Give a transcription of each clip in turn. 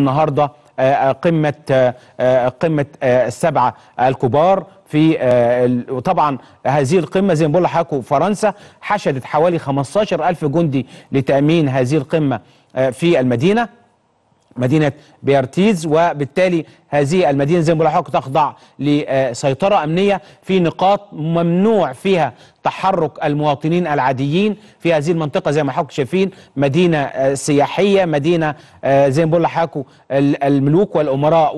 النهارده آه، آه، قمه آه، قمه السبعه الكبار في وطبعا هذه القمه زي ما بقول لحضراتكم فرنسا حشدت حوالي 15000 جندي لتامين هذه القمه في المدينه مدينة بيرتيز وبالتالي هذه المدينة زي ما تخضع لسيطرة أمنية في نقاط ممنوع فيها تحرك المواطنين العاديين في هذه المنطقة زي ما حضرتك شايفين مدينة آه، سياحية مدينة آه، زي ما بقول لحضرتكوا الملوك والأمراء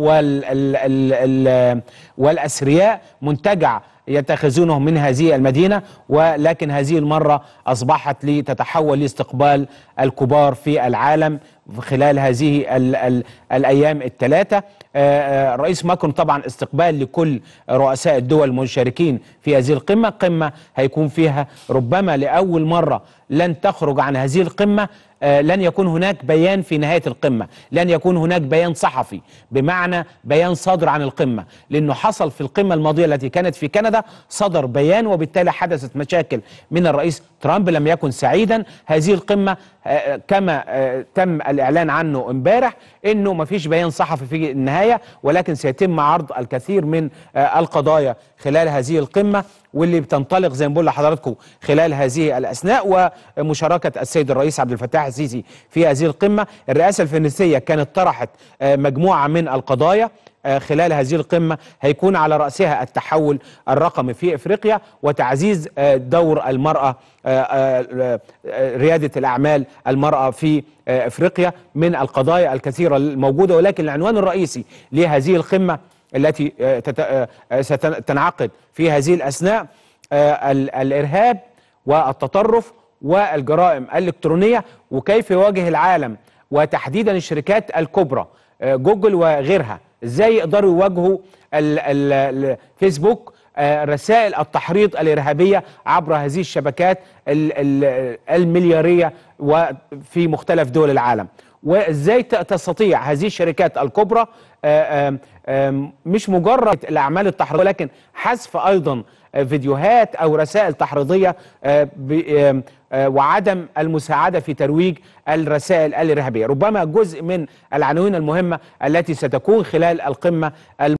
والأثرياء منتجع يتخذونه من هذه المدينة ولكن هذه المرة أصبحت لتتحول لاستقبال الكبار في العالم خلال هذه الـ الـ الأيام الثلاثة آه، آه، رئيس ماكرون طبعا استقبال لكل رؤساء الدول المشاركين في هذه القمة قمة هيكون فيها ربما لأول مرة لن تخرج عن هذه القمة آه، لن يكون هناك بيان في نهاية القمة لن يكون هناك بيان صحفي بمعنى بيان صادر عن القمة لأنه حصل في القمة الماضية التي كانت في كندا صدر بيان وبالتالي حدثت مشاكل من الرئيس ترامب لم يكن سعيدا هذه القمة آه، آه، كما آه، تم الاعلان عنه امبارح انه ما فيش بيان صحفي في النهايه ولكن سيتم عرض الكثير من القضايا خلال هذه القمه واللي بتنطلق زي ما بقول لحضراتكم خلال هذه الاثناء ومشاركه السيد الرئيس عبد الفتاح السيسي في هذه القمه الرئاسه الفرنسيه كانت طرحت آه، مجموعه من القضايا آه، خلال هذه القمة هيكون على رأسها التحول الرقمي في إفريقيا وتعزيز آه، دور المرأة ريادة الأعمال المرأة في إفريقيا من القضايا الكثيرة الموجودة ولكن العنوان الرئيسي لهذه القمة التي آه، آه، ستنعقد في هذه الأثناء آه، الإرهاب والتطرف والجرائم الإلكترونية وكيف يواجه العالم وتحديدا الشركات الكبرى جوجل وغيرها ازاي يقدروا يواجهوا الفيسبوك رسائل التحريض الإرهابية عبر هذه الشبكات المليارية وفي مختلف دول العالم وازاي تستطيع هذه الشركات الكبرى آه، مش مجرد الاعمال التحريضيه ولكن حذف ايضا فيديوهات او رسائل تحريضيه آه، آه، وعدم المساعده في ترويج الرسائل الارهابيه ربما جزء من العناوين المهمه التي ستكون خلال القمه